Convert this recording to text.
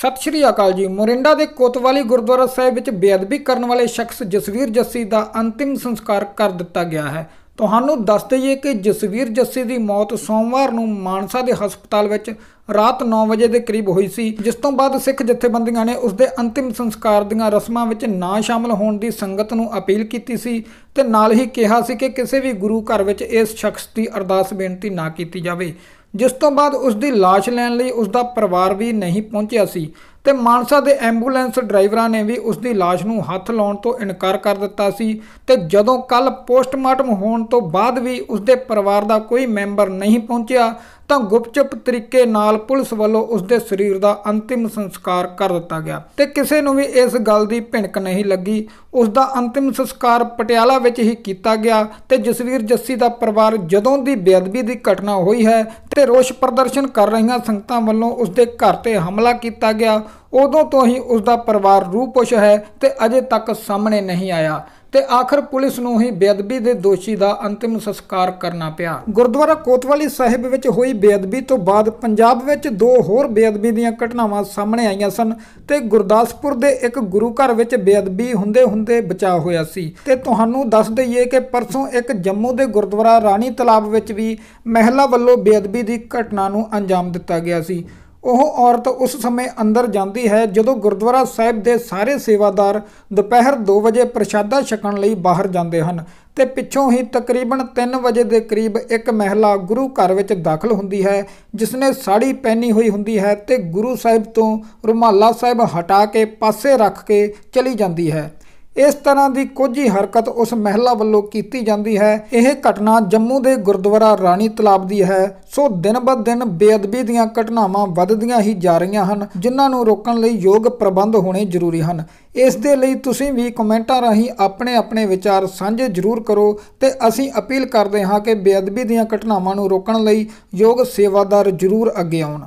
ਸਤਿ ਸ਼੍ਰੀ ਅਕਾਲ ਜੀ ਮੋਰਿੰਡਾ ਦੇ ਕੋਤਵਾਲੀ ਗੁਰਦੁਆਰਾ ਸਾਹਿਬ ਵਿੱਚ ਬੇਅਦਬੀ ਕਰਨ ਵਾਲੇ ਸ਼ਖਸ ਜਸਵੀਰ ਜੱਸੀ ਦਾ ਅੰਤਿਮ ਸੰਸਕਾਰ ਕਰ ਦਿੱਤਾ ਗਿਆ ਹੈ ਤੁਹਾਨੂੰ ਦੱਸ ਦਈਏ ਕਿ ਜਸਵੀਰ ਜੱਸੀ ਦੀ ਮੌਤ ਸੋਮਵਾਰ ਨੂੰ ਮਾਨਸਾ ਦੇ ਹਸਪਤਾਲ ਵਿੱਚ ਰਾਤ 9 ਵਜੇ ਦੇ ਕਰੀਬ ਹੋਈ ਸੀ ਜਿਸ ਤੋਂ ਬਾਅਦ ਸਿੱਖ ਜਥੇਬੰਦੀਆਂ ਨੇ ਉਸ ਦੇ ਅੰਤਿਮ ਸੰਸਕਾਰ ਦੀਆਂ ਰਸਮਾਂ ਵਿੱਚ ਨਾ ਸ਼ਾਮਲ ਹੋਣ ਦੀ ਸੰਗਤ ਨੂੰ ਅਪੀਲ ਕੀਤੀ ਸੀ ਤੇ ਨਾਲ ਹੀ ਕਿਹਾ ਸੀ ਕਿ ਕਿਸੇ ਵੀ ਗੁਰੂ ਘਰ ਵਿੱਚ ਇਸ ਸ਼ਖਸ ਦੀ ਅਰਦਾਸ ਬੇਨਤੀ ਨਾ ਕੀਤੀ ਜਾਵੇ ਜਿਸ ਤੋਂ ਬਾਅਦ ਉਸ ਦੀ লাশ ਲੈਣ ਲਈ ਉਸ ਦਾ ਪਰਿਵਾਰ ਵੀ ਨਹੀਂ ਪਹੁੰਚਿਆ ਸੀ ਤੇ ਮਾਨਸਾ ਦੇ ਐਂਬੂਲੈਂਸ ਡਰਾਈਵਰਾਂ ਨੇ ਵੀ ਉਸ ਦੀ লাশ ਨੂੰ ਹੱਥ ਲਾਉਣ ਤੋਂ ਇਨਕਾਰ ਕਰ ਦਿੱਤਾ ਸੀ ਤੇ ਜਦੋਂ ਕੱਲ ਪੋਸਟਮਾਰਟਮ ਹੋਣ ਤੋਂ ਬਾਅਦ ਵੀ ਉਸ ਦੇ ਪਰਿਵਾਰ ਦਾ ਕੋਈ ਮੈਂਬਰ ਨਹੀਂ ਪਹੁੰਚਿਆ ਤਾਂ ਗੁਪਚੁਪ ਤਰੀਕੇ ਨਾਲ ਪੁਲਿਸ ਵੱਲੋਂ ਉਸ ਦੇ ਸਰੀਰ ਦਾ ਅੰਤਿਮ ਸੰਸਕਾਰ ਕਰ ਦਿੱਤਾ ਗਿਆ ਤੇ ਕਿਸੇ ਨੂੰ ਵੀ ਇਸ ਗੱਲ ਦੀ ਭਿਣਕ ਨਹੀਂ ਲੱਗੀ ਉਸ ਦਾ ਅੰਤਿਮ ਸੰਸਕਾਰ ਪਟਿਆਲਾ ਵਿੱਚ ਹੀ ਕੀਤਾ ਗਿਆ ਤੇ ਜਸਵੀਰ ਜੱਸੀ ਦਾ ਪਰਿਵਾਰ ਜਦੋਂ ਦੀ ਬੇਅਦਬੀ ਦੀ ਘਟਨਾ ਹੋਈ ਹੈ ਤੇ ਰੋਸ ਪ੍ਰਦਰਸ਼ਨ ਕਰ ਰਹੀਆਂ ਸੰਗਤਾਂ ਵੱਲੋਂ ਉਸ ਦੇ ਘਰ ਤੇ ਹਮਲਾ ਕੀਤਾ ਗਿਆ ਉਦੋਂ ਤੋਂ ਹੀ ਉਸ ਦਾ ਪਰਿਵਾਰ ਰੂਪੋਸ਼ ਹੈ ਤੇ ਅਜੇ ਤੱਕ ਸਾਹਮਣੇ ਨਹੀਂ ਆਇਆ ਤੇ ਆਖਰ ਪੁਲਿਸ ਨੂੰ ਹੀ ਬੇਅਦਬੀ ਦੇ ਦੋਸ਼ੀ ਦਾ ਅੰਤਿਮ ਸੰਸਕਾਰ ਕਰਨਾ ਪਿਆ ਗੁਰਦੁਆਰਾ ਕੋਤਵਾਲੀ ਸਾਹਿਬ ਵਿੱਚ ਹੋਈ ਬੇਅਦਬੀ ਤੋਂ ਬਾਅਦ ਪੰਜਾਬ ਵਿੱਚ ਦੋ ਹੋਰ ਬੇਅਦਬੀ ਦੀਆਂ ਘਟਨਾਵਾਂ ਸਾਹਮਣੇ ਆਈਆਂ ਸਨ ਤੇ ਗੁਰਦਾਸਪੁਰ ਦੇ ਇੱਕ ਗੁਰੂ ਘਰ ਵਿੱਚ ਬੇਅਦਬੀ ਹੁੰਦੇ ਹੁੰਦੇ ਬਚਾ ਹੋਇਆ ਸੀ ਤੇ ਤੁਹਾਨੂੰ ਦੱਸ ਦਈਏ ਕਿ ਪਰਸੋਂ ਇੱਕ ਜੰਮੂ ਦੇ ਗੁਰਦੁਆਰਾ ਰਾਣੀ ਤਲਾਬ ਵਿੱਚ ਵੀ ਮਹਿਲਾ ਵੱਲੋਂ ਬੇਅਦਬੀ ਦੀ ਘਟਨਾ ਨੂੰ ਅੰਜਾਮ ਦਿੱਤਾ ਗਿਆ ਸੀ ਉਹ ਔਰਤ ਉਸ ਸਮੇਂ ਅੰਦਰ ਜਾਂਦੀ ਹੈ ਜਦੋਂ ਗੁਰਦੁਆਰਾ ਸਾਹਿਬ ਦੇ ਸਾਰੇ ਸੇਵਾਦਾਰ ਦੁਪਹਿਰ 2 ਵਜੇ ਪ੍ਰਸ਼ਾਦਾ ਛਕਣ ਲਈ ਬਾਹਰ ਜਾਂਦੇ ਹਨ ਤੇ ਪਿੱਛੋਂ ਹੀ ਤਕਰੀਬਨ 3 ਵਜੇ ਦੇ ਕਰੀਬ ਇੱਕ ਮਹਿਲਾ ਗੁਰੂ ਘਰ ਵਿੱਚ ਦਾਖਲ ਹੁੰਦੀ ਹੈ ਜਿਸ ਨੇ ਸਾੜੀ ਪਹਿਨੀ ਹੋਈ ਹੁੰਦੀ ਹੈ ਤੇ ਗੁਰੂ ਸਾਹਿਬ ਤੋਂ ਰੁਮਾਲਾ ਸਾਹਿਬ ਹਟਾ ਕੇ ਪਾਸੇ ਰੱਖ ਕੇ ਚਲੀ ਜਾਂਦੀ ਹੈ ਇਸ ਤਰ੍ਹਾਂ ਦੀ ਕੋਝੀ ਹਰਕਤ ਉਸ ਮਹਿਲਾ ਵੱਲੋਂ ਕੀਤੀ ਜਾਂਦੀ ਹੈ ਇਹ ਘਟਨਾ ਜੰਮੂ ਦੇ ਗੁਰਦੁਆਰਾ ਰਾਣੀ ਤਲਾਬ ਦੀ ਹੈ ਸੋ ਦਿਨ ਬਦ ਦਿਨ ਬੇਅਦਬੀ ਦੀਆਂ ਘਟਨਾਵਾਂ ਵੱਧਦੀਆਂ ਹੀ ਜਾ ਰਹੀਆਂ ਹਨ ਜਿਨ੍ਹਾਂ ਨੂੰ ਰੋਕਣ ਲਈ ਯੋਗ ਪ੍ਰਬੰਧ ਹੋਣੇ ਜ਼ਰੂਰੀ ਹਨ ਇਸ ਦੇ ਲਈ ਤੁਸੀਂ ਵੀ ਕਮੈਂਟਾਂ ਰਾਹੀਂ ਆਪਣੇ ਆਪਣੇ ਵਿਚਾਰ ਸਾਂਝੇ ਜ਼ਰੂਰ ਕਰੋ ਤੇ ਅਸੀਂ ਅਪੀਲ ਕਰਦੇ ਹਾਂ ਕਿ ਬੇਅਦਬੀ ਦੀਆਂ ਘਟਨਾਵਾਂ ਨੂੰ ਰੋਕਣ ਲਈ ਯੋਗ ਸੇਵਾਦਾਰ ਜ਼ਰੂਰ ਅੱਗੇ ਆਉਣ